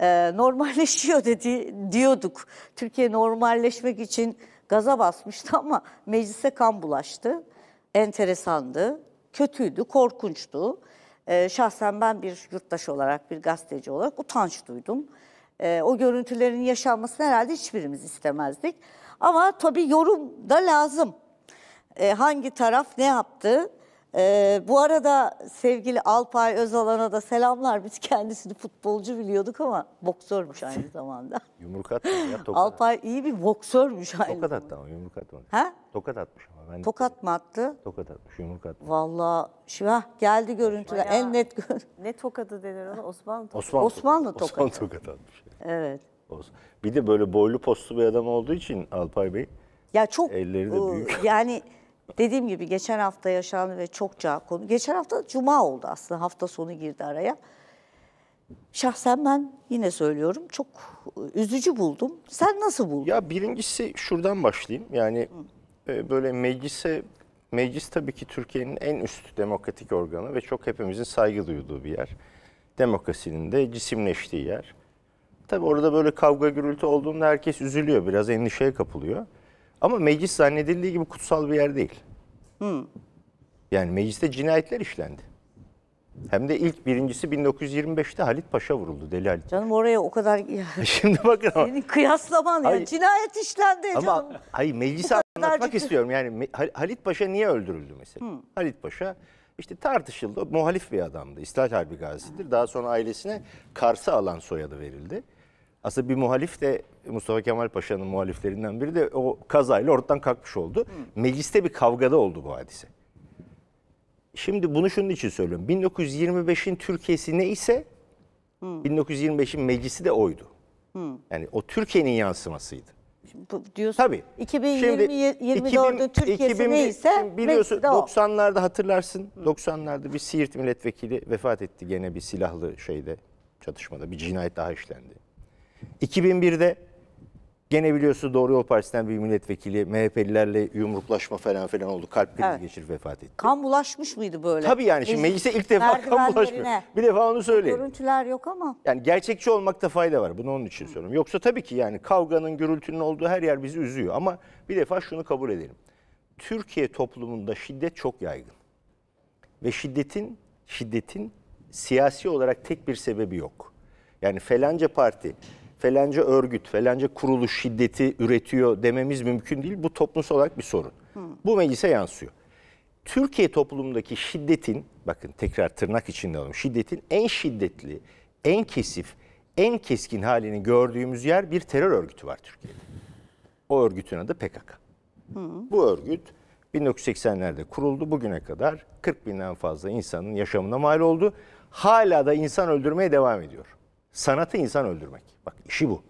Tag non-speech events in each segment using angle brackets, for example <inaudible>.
e, normalleşiyor dedi diyorduk. Türkiye normalleşmek için gaza basmıştı ama meclise kan bulaştı. Enteresandı, kötüydü, korkunçtu. E, şahsen ben bir yurttaş olarak, bir gazeteci olarak utanç duydum. E, o görüntülerin yaşanmasını herhalde hiçbirimiz istemezdik. Ama tabii yorum da lazım. E, hangi taraf ne yaptı? Ee, bu arada sevgili Alpay Özalan'a da selamlar. Biz kendisini futbolcu biliyorduk ama boksörmüş aynı <laughs> zamanda. yumruk atmış ya tokat. Alpay iyi bir boksörmüş aynı Tokat attı ama yumruk atmadı. He? Tokat atmış ama. Ben de- Tokat mı attı? Tokat atmış yumruk atmış. Valla şivah geldi görüntüler. Bayağı. En net gör- <laughs> Ne tokadı denir ona? Osmanlı tokadı. Osmanlı, Osmanlı tokat. Osmanlı tokat atmış. Evet. Bir de böyle boylu postlu bir adam olduğu için Alpay Bey. Ya çok Elleri de ıı, büyük. yani <laughs> Dediğim gibi geçen hafta yaşandı ve çokça konu. Geçen hafta cuma oldu aslında. Hafta sonu girdi araya. Şahsen ben yine söylüyorum çok e, üzücü buldum. Sen nasıl buldun? Ya birincisi şuradan başlayayım. Yani e, böyle meclise meclis tabii ki Türkiye'nin en üst demokratik organı ve çok hepimizin saygı duyduğu bir yer. Demokrasinin de cisimleştiği yer. Tabii orada böyle kavga gürültü olduğunda herkes üzülüyor, biraz endişeye kapılıyor. Ama meclis zannedildiği gibi kutsal bir yer değil. Hı. Hmm. Yani mecliste cinayetler işlendi. Hem de ilk birincisi 1925'te Halit Paşa vuruldu Deli Halit. Canım oraya o kadar... <laughs> Şimdi bakın ama... Senin kıyaslaman ya. Hayır. Cinayet işlendi ama, canım. Hayır meclisi anlatmak istiyorum. Yani Halit Paşa niye öldürüldü mesela? Hı. Hmm. Halit Paşa işte tartışıldı. Muhalif bir adamdı. İstiklal Harbi gazisidir. Daha sonra ailesine Kars'ı alan soyadı verildi. Aslında bir muhalif de Mustafa Kemal Paşa'nın muhaliflerinden biri de o kazayla ortadan kalkmış oldu. Hı. Mecliste bir kavgada oldu bu hadise. Şimdi bunu şunun için söylüyorum. 1925'in Türkiye'si ne ise 1925'in meclisi de oydu. Hı. Yani o Türkiye'nin yansımasıydı. Şimdi diyorsun. Tabii. 2020-2024'de Türkiye'si 2000, neyse biliyorsun 90'larda hatırlarsın. 90'larda bir Siirt milletvekili vefat etti gene bir silahlı şeyde çatışmada bir cinayet daha işlendi. 2001'de gene biliyorsunuz Doğru Yol Partisi'nden bir milletvekili MHP'lilerle yumruklaşma falan filan oldu. Kalp krizi evet. geçirip vefat etti. Kan bulaşmış mıydı böyle? Tabii yani şimdi meclise ilk defa kan bulaşmış. Bir defa onu söyleyeyim. Görüntüler yok ama. Yani gerçekçi olmakta fayda var. Bunu onun için Hı. söylüyorum. Yoksa tabii ki yani kavganın, gürültünün olduğu her yer bizi üzüyor. Ama bir defa şunu kabul edelim. Türkiye toplumunda şiddet çok yaygın. Ve şiddetin şiddetin siyasi olarak tek bir sebebi yok. Yani felanca parti Felence örgüt, felence kuruluş şiddeti üretiyor dememiz mümkün değil. Bu toplumsal olarak bir sorun. Hı. Hmm. Bu meclise yansıyor. Türkiye toplumundaki şiddetin, bakın tekrar tırnak içinde alalım, şiddetin en şiddetli, en kesif, en keskin halini gördüğümüz yer bir terör örgütü var Türkiye'de. O örgütün adı PKK. Hı. Hmm. Bu örgüt 1980'lerde kuruldu. Bugüne kadar 40 binden fazla insanın yaşamına mal oldu. Hala da insan öldürmeye devam ediyor. Sanatı insan öldürmek. Bak işi bu.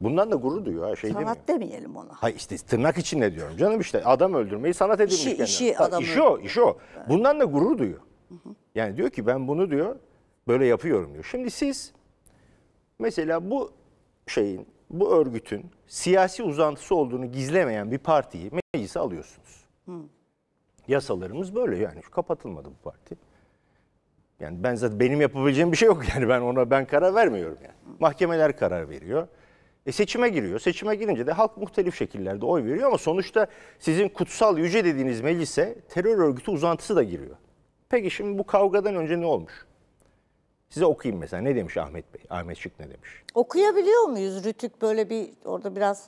Bundan da gurur duyuyor. Ha, şey Sanat demiyor. demeyelim ona. Hayır işte tırnak içinde diyorum canım işte adam öldürmeyi sanat edilmiş işi, İşi, ha, adamı... işi o, işi o. Evet. Bundan da gurur duyuyor. Hı hı. Yani diyor ki ben bunu diyor böyle yapıyorum diyor. Şimdi siz mesela bu şeyin, bu örgütün siyasi uzantısı olduğunu gizlemeyen bir partiyi meclise alıyorsunuz. Hı. Yasalarımız böyle yani. kapatılmadı bu parti. Yani ben zaten benim yapabileceğim bir şey yok <laughs> yani ben ona ben karar vermiyorum yani. Mahkemeler karar veriyor. E seçime giriyor. Seçime girince de halk muhtelif şekillerde oy veriyor ama sonuçta sizin kutsal yüce dediğiniz meclise terör örgütü uzantısı da giriyor. Peki şimdi bu kavgadan önce ne olmuş? Size okuyayım mesela ne demiş Ahmet Bey, Ahmet Şık ne demiş? Okuyabiliyor muyuz Rütük böyle bir orada biraz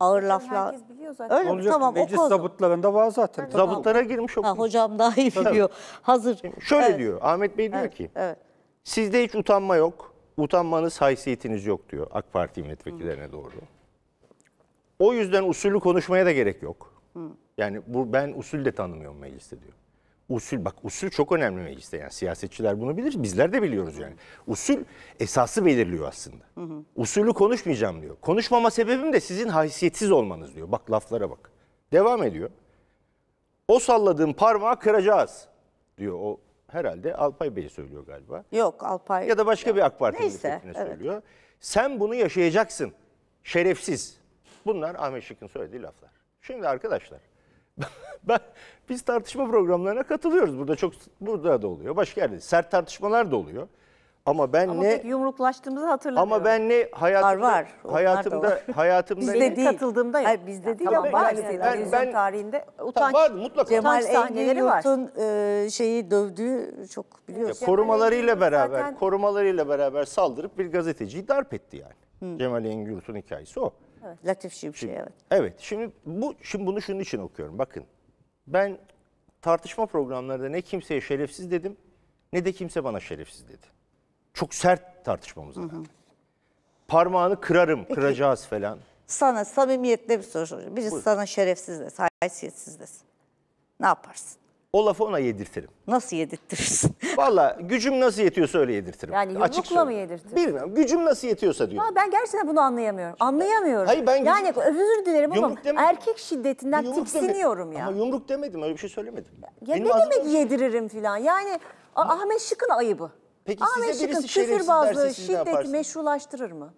ağır laflar. Herkes biliyor zaten. Öyle Olacak. Tamam Meclis o konu. zabıtlarında var zaten. Tamam. Zabıtlara girmiş o. Ha, hocam daha iyi biliyor. Hazır. Şimdi şöyle evet. diyor. Ahmet Bey diyor evet. ki. Evet. Sizde hiç utanma yok. Utanmanız, haysiyetiniz yok diyor AK Parti milletvekillerine Hı. doğru. O yüzden usulü konuşmaya da gerek yok. Hı. Yani bu ben usul de tanımıyorum mecliste diyor usul bak usul çok önemli mecliste yani siyasetçiler bunu bilir bizler de biliyoruz yani. Usul esası belirliyor aslında. Hı hı. Usulü konuşmayacağım diyor. Konuşmama sebebim de sizin haysiyetsiz olmanız diyor. Bak laflara bak. Devam ediyor. O salladığım parmağı kıracağız diyor o herhalde Alpay Bey söylüyor galiba. Yok Alpay. Ya da başka ya. bir AK Parti Neyse, evet. söylüyor. Sen bunu yaşayacaksın. Şerefsiz. Bunlar Ahmet Şık'ın söylediği laflar. Şimdi arkadaşlar <laughs> ben biz tartışma programlarına katılıyoruz. Burada çok burada da oluyor. Başka yerde sert tartışmalar da oluyor. Ama ben ama ne yumruklaştığımızı hatırlıyorum Ama ben ne hayatımda var, var. hayatımda var. <laughs> hayatımda bizde değil. katıldığımda yok. Hayır, bizde yani, değil tamam, ama yani, ben, ben, ben, tarihinde utanç var, mutlaka. Cemal sahneleri var. E, şeyi dövdüğü çok biliyorsun. Ya, korumalarıyla beraber zaten... korumalarıyla beraber saldırıp bir gazeteciyi darp etti yani. Hı. Cemal Engin hikayesi o. Evet. Latif Şimşek evet. Evet. Şimdi bu şimdi bunu şunun için okuyorum. Bakın. Ben tartışma programlarında ne kimseye şerefsiz dedim ne de kimse bana şerefsiz dedi. Çok sert tartışmamıza var. Parmağını kırarım, Peki. kıracağız falan. Sana samimiyetle bir soru soracağım. Birisi Buyurun. sana şerefsiz desin, haysiyetsiz desin. Ne yaparsın? O lafı ona yedirtirim. Nasıl yedirtirsin? <laughs> Valla gücüm nasıl yetiyorsa öyle yedirtirim. Yani yumrukla Açık mı yedirtirsin? Bilmiyorum. Gücüm nasıl yetiyorsa diyorum. Ya ben gerçekten bunu anlayamıyorum. Anlayamıyorum. Hayır ben... Yani gücüm... özür dilerim ama demedim. erkek şiddetinden yumruk tiksiniyorum demedim. ya. Ama yumruk demedim öyle bir şey söylemedim. Ya Benim ne demek yediririm falan yani Hı? Ahmet Şık'ın ayıbı. Peki Ahmet size Şık'ın küfürbazlığı şiddeti meşrulaştırır mı?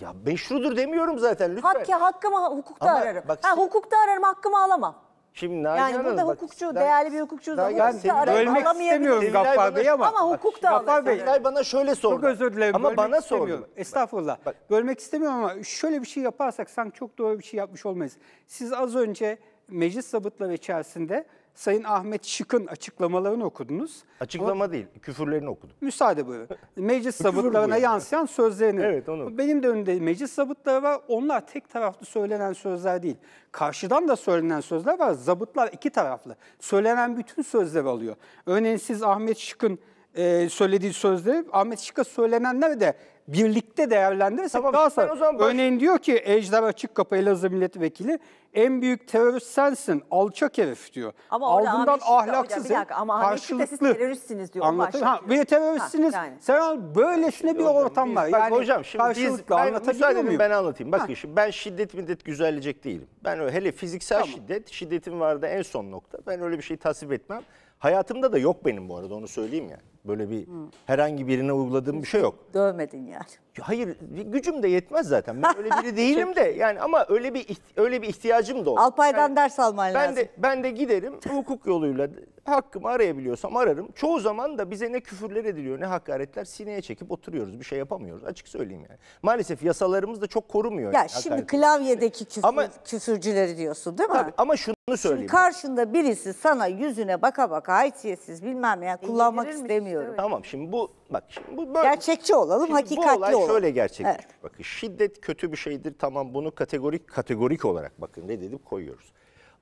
Ya meşrudur demiyorum zaten lütfen. Hakkı, hakkımı hukukta ama ararım. Bak, ha, hukukta ararım hakkımı alamam. Şimdi Nagihan Yani burada Hanım, bak, hukukçu, ben- değerli bir hukukçu da Nagihan, hukuki arayıp bölmek istemiyorum Sevgili Gaffar Bey ama. Ama hukuk da Gaffar Bey, Bey bana şöyle sordu. Çok özür dilerim. Ama bana istemiyorum. sordu. Estağfurullah. Bak- Bölmek istemiyorum ama şöyle bir şey yaparsak sanki çok doğru bir şey yapmış olmayız. Siz az önce meclis zabıtları içerisinde Sayın Ahmet Şık'ın açıklamalarını okudunuz. Açıklama Ama, değil, küfürlerini okudum. Müsaade buyurun. <laughs> Meclis sabıtlarına yansıyan sözlerini. Evet, onu. Benim de önümde meclis sabıtları var. Onlar tek taraflı söylenen sözler değil. Karşıdan da söylenen sözler var. Zabıtlar iki taraflı. Söylenen bütün sözleri alıyor. Örneğin siz Ahmet Şık'ın e, söylediği sözleri Ahmet Şık'a söylenenler de birlikte değerlendirirsek tamam, daha sonra. Zaman baş... Örneğin diyor ki Ejder Açık Kapı Elazığ Milletvekili en büyük terörist sensin alçak herif diyor. Ama Aldığından ahlaksız hocam, ama karşılıklı. Siz teröristsiniz diyor. Anlatır Ha, bir teröristsiniz. Ha, yani. Sen böylesine bir hocam, ortam biz, var. Yani bak, hocam şimdi biz, anlatabiliyor ben, muyum? Ben anlatayım. Bakın ha. şimdi ben şiddet middet güzellecek değilim. Ben öyle, hele fiziksel tamam. şiddet şiddetin vardı en son nokta. Ben öyle bir şey tasvip etmem. Hayatımda da yok benim bu arada onu söyleyeyim yani. Böyle bir herhangi birine uyguladığım bir şey yok. Dövmedin yani. Hayır gücüm de yetmez zaten. Ben öyle biri <laughs> değilim de yani ama öyle bir öyle bir ihtiyacım da olur. Alpay'dan yani ders alman ben lazım. De, ben de giderim hukuk yoluyla hakkımı arayabiliyorsam ararım. Çoğu zaman da bize ne küfürler ediliyor ne hakaretler sineye çekip oturuyoruz. Bir şey yapamıyoruz açık söyleyeyim yani. Maalesef yasalarımız da çok korumuyor. Ya yani, şimdi klavyedeki küfür, ama, küfürcüleri diyorsun değil mi? Tabii, ama şunu söyleyeyim. Şimdi karşında birisi sana yüzüne baka baka haysiyetsiz bilmem yani kullanmak istemiyorum. Tamam şimdi bu bak şimdi bu böyle. Gerçekçi olalım şimdi hakikatli olalım şöyle gerçekçi evet. bakın şiddet kötü bir şeydir tamam bunu kategorik kategorik olarak bakın ne dedim koyuyoruz.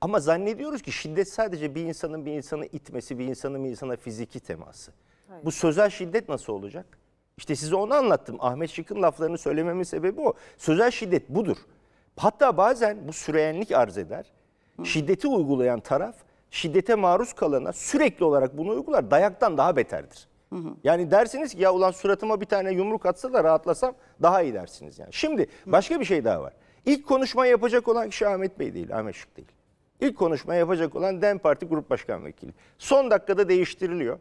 Ama zannediyoruz ki şiddet sadece bir insanın bir insanı itmesi, bir insanın bir insana fiziki teması. Hayır. Bu sözel şiddet nasıl olacak? İşte size onu anlattım. Ahmet Şık'ın laflarını söylememin sebebi o. Sözel şiddet budur. Hatta bazen bu süreyenlik arz eder. Hı. Şiddeti uygulayan taraf şiddete maruz kalana sürekli olarak bunu uygular. Dayaktan daha beterdir. Hı hı. Yani dersiniz ki ya ulan suratıma bir tane yumruk atsa da rahatlasam daha iyi dersiniz yani. Şimdi başka bir şey daha var. İlk konuşma yapacak olan kişi Ahmet Bey değil, Ahmet Şık değil. İlk konuşma yapacak olan DEM Parti Grup Başkan Vekili. Son dakikada değiştiriliyor.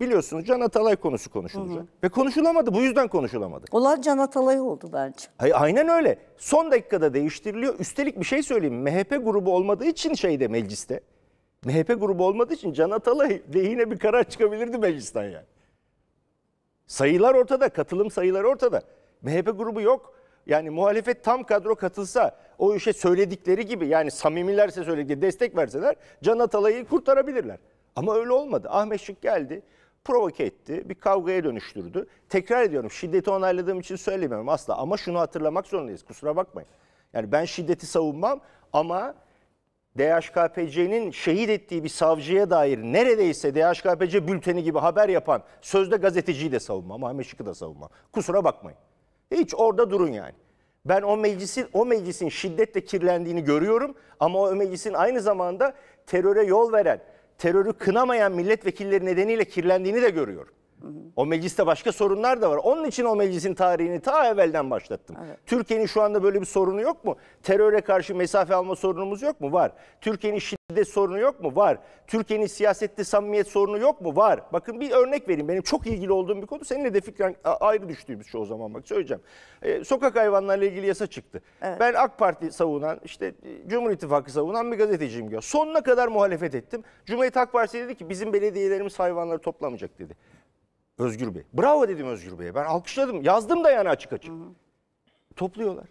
Biliyorsunuz Can Atalay konusu konuşulacak. Hı hı. Ve konuşulamadı. Bu yüzden konuşulamadı. Olay Can Atalay oldu bence. Hayır, aynen öyle. Son dakikada değiştiriliyor. Üstelik bir şey söyleyeyim. MHP grubu olmadığı için şeyde mecliste. MHP grubu olmadığı için Can Atalay lehine bir karar çıkabilirdi meclisten yani. Sayılar ortada, katılım sayıları ortada. MHP grubu yok. Yani muhalefet tam kadro katılsa o işe söyledikleri gibi yani samimilerse söyledikleri destek verseler Can Atalay'ı kurtarabilirler. Ama öyle olmadı. Ahmet Şık geldi, provoke etti, bir kavgaya dönüştürdü. Tekrar ediyorum şiddeti onayladığım için söylemiyorum asla ama şunu hatırlamak zorundayız kusura bakmayın. Yani ben şiddeti savunmam ama DHKPC'nin şehit ettiği bir savcıya dair neredeyse DHKPC bülteni gibi haber yapan sözde gazeteciyi de savunma, Mehmet Şık'ı da savunma. Kusura bakmayın. Hiç orada durun yani. Ben o meclisin o meclisin şiddetle kirlendiğini görüyorum ama o meclisin aynı zamanda teröre yol veren, terörü kınamayan milletvekilleri nedeniyle kirlendiğini de görüyorum. O mecliste başka sorunlar da var. Onun için o meclisin tarihini ta evvelden başlattım. Evet. Türkiye'nin şu anda böyle bir sorunu yok mu? Teröre karşı mesafe alma sorunumuz yok mu? Var. Türkiye'nin şiddet sorunu yok mu? Var. Türkiye'nin siyasette samimiyet sorunu yok mu? Var. Bakın bir örnek vereyim. Benim çok ilgili olduğum bir konu. Seninle de fikren ayrı düştüğümüz şu o zaman bak söyleyeceğim. Ee, sokak hayvanlarıyla ilgili yasa çıktı. Evet. Ben AK Parti savunan, işte e, Cumhur İttifakı savunan bir gazeteciyim diyor. Sonuna kadar muhalefet ettim. Cumhuriyet Halk Partisi dedi ki bizim belediyelerimiz hayvanları toplamayacak dedi. Özgür Bey. Bravo dedim Özgür Bey'e. Ben alkışladım. Yazdım da yani açık açık. Hı hı. Topluyorlar.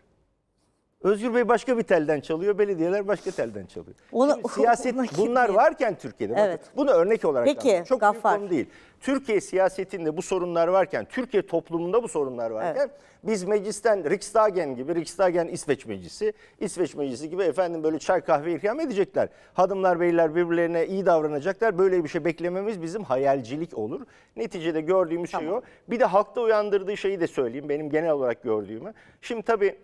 Özgür Bey başka bir telden çalıyor, belediyeler başka telden çalıyor. Ona, <laughs> siyaset ona bunlar kim? varken Türkiye'de, evet. bakın, bunu örnek olarak Peki, çok Gaffar. büyük konu değil. Türkiye siyasetinde bu sorunlar varken, Türkiye toplumunda bu sorunlar varken evet. biz meclisten Riksdagen gibi, Riksdagen İsveç Meclisi, İsveç Meclisi gibi efendim böyle çay kahve ikram edecekler. hadımlar beyler birbirlerine iyi davranacaklar. Böyle bir şey beklememiz bizim hayalcilik olur. Neticede gördüğümüz şey tamam. şey o. Bir de halkta uyandırdığı şeyi de söyleyeyim benim genel olarak gördüğümü. Şimdi tabii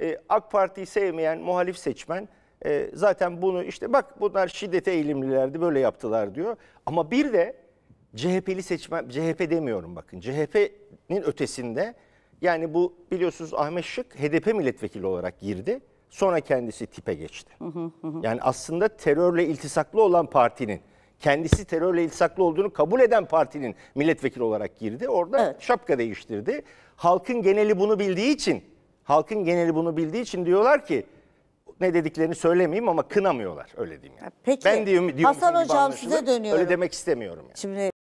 e, AK Parti'yi sevmeyen muhalif seçmen e, zaten bunu işte bak bunlar şiddete eğilimlilerdi böyle yaptılar diyor. Ama bir de CHP'li seçmen, CHP demiyorum bakın CHP'nin ötesinde yani bu biliyorsunuz Ahmet Şık HDP milletvekili olarak girdi. Sonra kendisi tipe geçti. Hı hı hı. Yani aslında terörle iltisaklı olan partinin, kendisi terörle iltisaklı olduğunu kabul eden partinin milletvekili olarak girdi. Orada evet. şapka değiştirdi. Halkın geneli bunu bildiği için Halkın geneli bunu bildiği için diyorlar ki ne dediklerini söylemeyeyim ama kınamıyorlar öyle diyeyim yani. Peki. Ben diyorum, diyorum Hasan hocam size dönüyorum. Öyle demek istemiyorum yani. Şimdi